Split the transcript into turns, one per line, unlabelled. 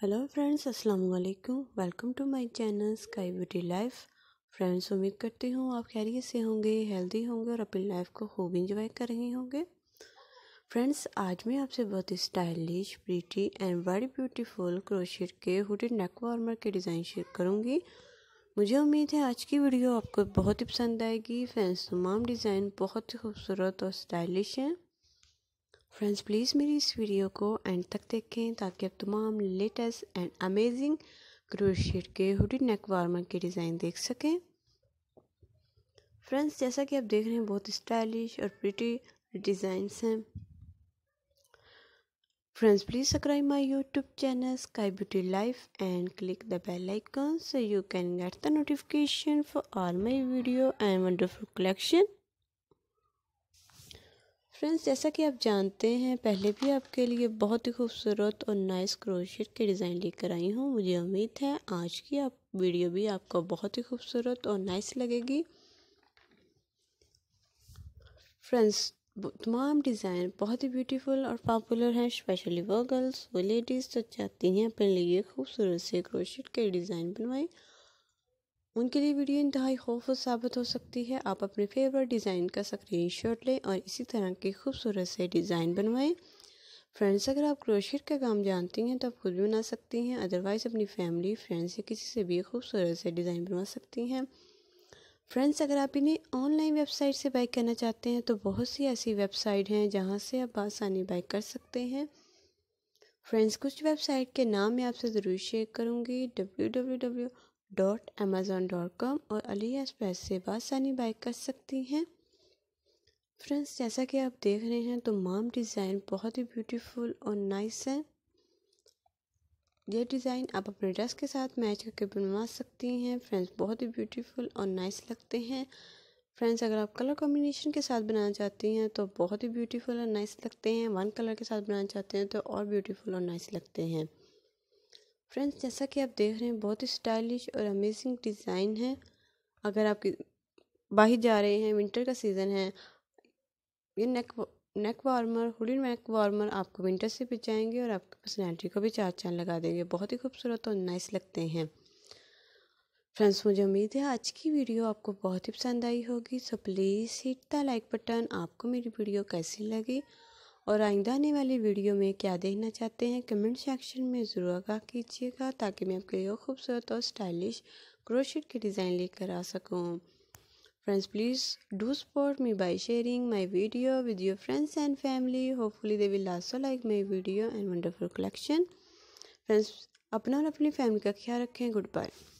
hello friends अस्सलाम वालेकुम welcome to my channel Sky Beauty Life friends उम्मीद करती हूँ आप खैरियत से होंगे हेल्दी होंगे और अपनी लाइफ को खूब इंजॉय कर रहे होंगे फ्रेंड्स आज मैं आपसे बहुत ही stylish pretty and very beautiful crochet के हुडेड नेक वार्मर के डिज़ाइन शेयर करूँगी मुझे उम्मीद है आज की वीडियो आपको बहुत ही पसंद आएगी फ्रेंड्स तमाम डिज़ाइन बहुत ही खूबसूरत और स्टाइलिश हैं फ्रेंड्स प्लीज़ मेरी इस वीडियो को एंड तक देखें ताकि आप तमाम लेटेस्ट एंड अमेजिंग क्रोशिएट के हुडी नेक वार्मर के डिज़ाइन देख सकें फ्रेंड्स जैसा कि आप देख रहे हैं बहुत स्टाइलिश और प्रिटी डिज़ाइंस हैं friends please subscribe my YouTube channel Sky Beauty Life and click the bell icon so you can get the notification for all my video and wonderful collection friends जैसा कि आप जानते हैं पहले भी आपके लिए बहुत ही खूबसूरत और नाइस क्रोशियट के डिज़ाइन लेकर आई हूँ मुझे उम्मीद है आज की आप वीडियो भी आपको बहुत ही खूबसूरत और नाइस लगेगी फ्रेंड्स तमाम डिज़ाइन बहुत ही ब्यूटीफुल और पॉपुलर हैं स्पेशली वो गर्ल्स वो लेडीज़ तो चाहती हैं अपने लिए खूबसूरत से क्रोशियट के डिज़ाइन बनवाएं उनके लिए वीडियो इंतहाई खौफ साबित हो सकती है आप अपने फेवरेट डिज़ाइन का स्क्रीन शॉट लें और इसी तरह के खूबसूरत से डिज़ाइन बनवाएं फ्रेंड्स अगर आप क्रोशियर का काम जानती हैं तो आप खुद भी बना सकती हैं अदरवाइज़ अपनी फैमिली फ्रेंड्स या किसी से भी खूबसूरत से डिज़ाइन बनवा सकती हैं फ्रेंड्स अगर आप इन्हें ऑनलाइन वेबसाइट से बाइक करना चाहते हैं तो बहुत सी ऐसी वेबसाइट हैं जहाँ से आप आसानी बाइक कर सकते हैं फ्रेंड्स कुछ वेबसाइट के नाम मैं आपसे ज़रूर शेयर करूँगी W W W dot Amazon dot com और अली एक्सप्रेस से बासानी बाय कर सकती हैं फ्रेंड्स जैसा कि आप देख रहे हैं तो माम डिज़ाइन बहुत ही ब्यूटीफुल और नाइस है ये डिज़ाइन आप अपने ड्रेस के साथ मैच करके बनवा सकती हैं फ्रेंड्स बहुत ही ब्यूटीफुल और नाइस लगते हैं फ्रेंड्स अगर आप कलर कॉम्बिनेशन के साथ बनाना चाहती हैं तो बहुत ही ब्यूटीफुल और नाइस लगते हैं वन कलर के साथ बनाना चाहते हैं तो और ब्यूटीफुल और नाइस लगते हैं फ्रेंड्स जैसा कि आप देख रहे हैं बहुत ही स्टाइलिश और अमेजिंग डिज़ाइन है अगर आप बाहर जा रहे हैं विंटर का सीज़न है ये neck neck warmer hoodie neck warmer आपको विंटर से भी जाएंगे और आपकी पर्सनैलिटी को भी चार चांद लगा देंगे बहुत ही खूबसूरत और नाइस लगते हैं फ्रेंड्स मुझे उम्मीद है आज की वीडियो आपको बहुत ही पसंद आई होगी so please hit the like button आपको मेरी वीडियो कैसी लगी और आइंदा आने वाली वीडियो में क्या देखना चाहते हैं कमेंट सेक्शन में ज़रूर आगा कीजिएगा ताकि मैं आपके लिए खूबसूरत और स्टाइलिश क्रोशेट की डिज़ाइन लेकर आ सकूँ friends please do support me by sharing my video with your friends and family hopefully they will also like my video and wonderful collection friends अपना और अपनी फैमिली का ख्याल रखें गुड बाय